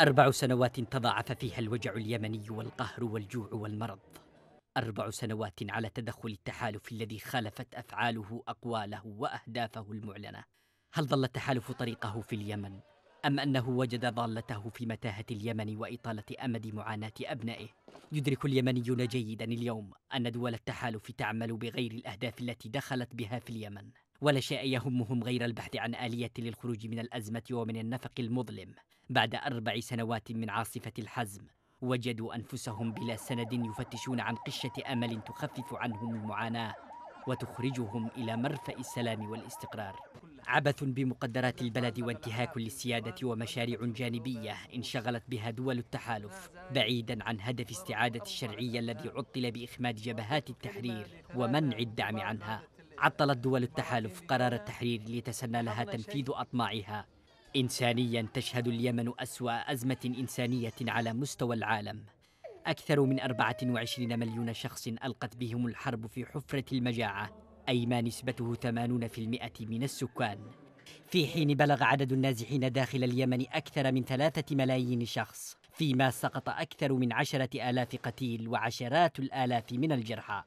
أربع سنوات تضاعف فيها الوجع اليمني والقهر والجوع والمرض أربع سنوات على تدخل التحالف الذي خالفت أفعاله أقواله وأهدافه المعلنة هل ظل التحالف طريقه في اليمن؟ أم أنه وجد ضالته في متاهة اليمن وإطالة أمد معاناة أبنائه؟ يدرك اليمنيون جيدا اليوم أن دول التحالف تعمل بغير الأهداف التي دخلت بها في اليمن ولا شيء يهمهم غير البحث عن آلية للخروج من الأزمة ومن النفق المظلم بعد أربع سنوات من عاصفة الحزم وجدوا أنفسهم بلا سند يفتشون عن قشة أمل تخفف عنهم المعاناة وتخرجهم إلى مرفأ السلام والاستقرار عبث بمقدرات البلد وانتهاك للسيادة ومشاريع جانبية انشغلت بها دول التحالف بعيدا عن هدف استعادة الشرعية الذي عطل بإخماد جبهات التحرير ومنع الدعم عنها عطلت دول التحالف قرار التحرير ليتسنى لها تنفيذ أطماعها إنسانيا تشهد اليمن أسوأ أزمة إنسانية على مستوى العالم أكثر من 24 مليون شخص ألقت بهم الحرب في حفرة المجاعة أي ما نسبته 80% من السكان في حين بلغ عدد النازحين داخل اليمن أكثر من ثلاثة ملايين شخص فيما سقط أكثر من عشرة آلاف قتيل وعشرات الآلاف من الجرحى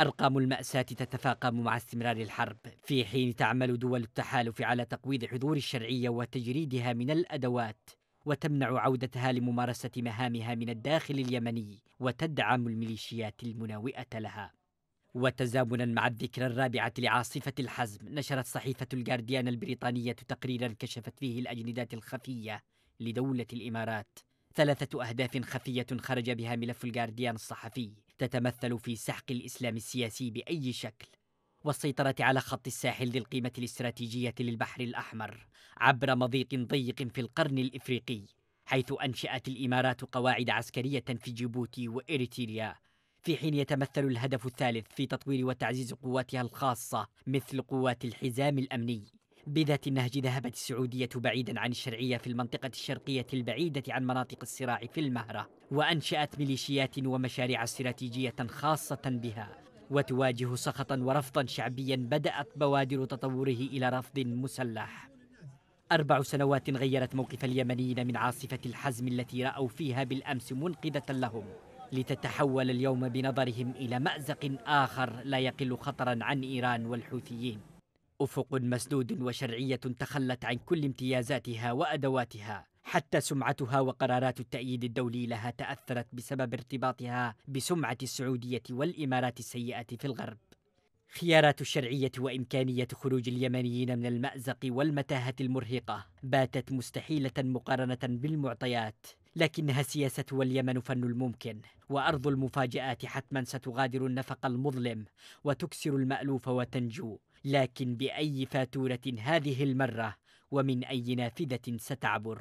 أرقام المأساة تتفاقم مع استمرار الحرب في حين تعمل دول التحالف على تقويض حضور الشرعية وتجريدها من الأدوات وتمنع عودتها لممارسة مهامها من الداخل اليمني وتدعم الميليشيات المناوئة لها وتزامنا مع الذكرى الرابعة لعاصفة الحزم نشرت صحيفة الجارديان البريطانية تقريرا كشفت فيه الأجندات الخفية لدولة الإمارات ثلاثة أهداف خفية خرج بها ملف الجارديان الصحفي تتمثل في سحق الاسلام السياسي باي شكل والسيطره على خط الساحل ذي القيمه الاستراتيجيه للبحر الاحمر عبر مضيق ضيق في القرن الافريقي حيث انشات الامارات قواعد عسكريه في جيبوتي واريتريا في حين يتمثل الهدف الثالث في تطوير وتعزيز قواتها الخاصه مثل قوات الحزام الامني بذات النهج ذهبت السعودية بعيدا عن الشرعية في المنطقة الشرقية البعيدة عن مناطق الصراع في المهرة وأنشأت ميليشيات ومشاريع استراتيجية خاصة بها وتواجه سخطا ورفضا شعبيا بدأت بوادر تطوره إلى رفض مسلح أربع سنوات غيرت موقف اليمنيين من عاصفة الحزم التي رأوا فيها بالأمس منقذة لهم لتتحول اليوم بنظرهم إلى مأزق آخر لا يقل خطرا عن إيران والحوثيين افق مسدود وشرعيه تخلت عن كل امتيازاتها وادواتها حتى سمعتها وقرارات التأييد الدولي لها تأثرت بسبب ارتباطها بسمعة السعودية والإمارات السيئة في الغرب. خيارات الشرعية وإمكانية خروج اليمنيين من المأزق والمتاهة المرهقة باتت مستحيلة مقارنة بالمعطيات، لكنها سياسة واليمن فن الممكن، وأرض المفاجآت حتما ستغادر النفق المظلم وتكسر المألوف وتنجو لكن بأي فاتورة هذه المرة ومن أي نافذة ستعبر